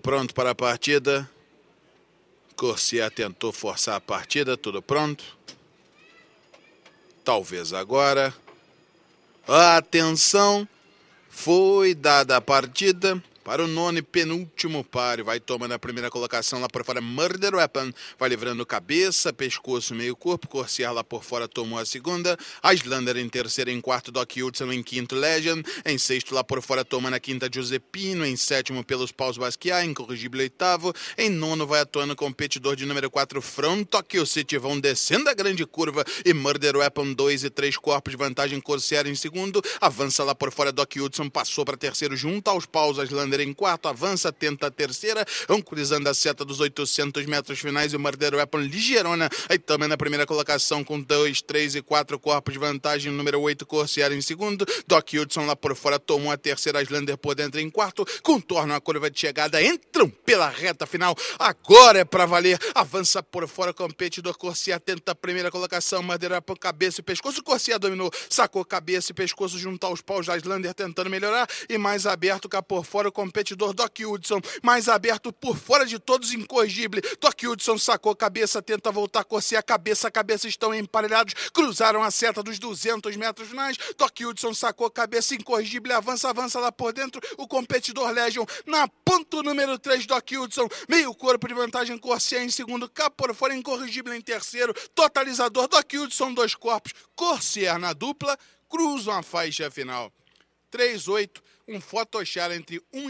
pronto para a partida. Corsia tentou forçar a partida, tudo pronto. Talvez agora. Atenção! Foi dada a partida para o nono e penúltimo par. Vai tomando a primeira colocação lá por fora. Murder Weapon vai livrando cabeça, pescoço, meio corpo. Corsair lá por fora tomou a segunda. Islander em terceiro, em quarto, Doc Hudson em quinto, Legend. Em sexto, lá por fora, toma na quinta, Giuseppino. Em sétimo, pelos paus, Basquiat. Incorrigível, oitavo. Em nono, vai atuando competidor de número quatro From Tokyo City. Vão descendo a grande curva. E Murder Weapon, dois e três corpos de vantagem. Corsair em segundo. Avança lá por fora, Doc Hudson. Passou para terceiro, junto aos paus, Islander em quarto, avança, tenta a terceira, cruzando a seta dos 800 metros finais e o Murder Weapon é ligeirona, aí também na primeira colocação com 2, 3 e 4 corpos de vantagem, número 8 Corsiero em segundo, Doc Hudson lá por fora tomou a terceira, Islander por dentro em quarto, contornam a curva de chegada, entram pela reta final, agora é para valer, avança por fora, competidor Corsiero tenta a primeira colocação, Murder Weapon é cabeça e pescoço, Corsiero dominou, sacou cabeça e pescoço junto aos paus da tentando melhorar e mais aberto cá por fora o competidor Doc Hudson, mais aberto por fora de todos, incorrigível. Doc Hudson sacou cabeça, tenta voltar, corseia a cabeça, a cabeça estão emparelhados, cruzaram a seta dos 200 metros finais. Doc Hudson sacou cabeça, incorrigível, avança, avança lá por dentro. O competidor Legion na ponto número 3, Doc Hudson, meio corpo de vantagem, corseia em segundo, cá por fora, incorrigível em terceiro, totalizador Doc Hudson, dois corpos, corseia na dupla, cruzam a faixa final. 38, um Photoshop entre 1 e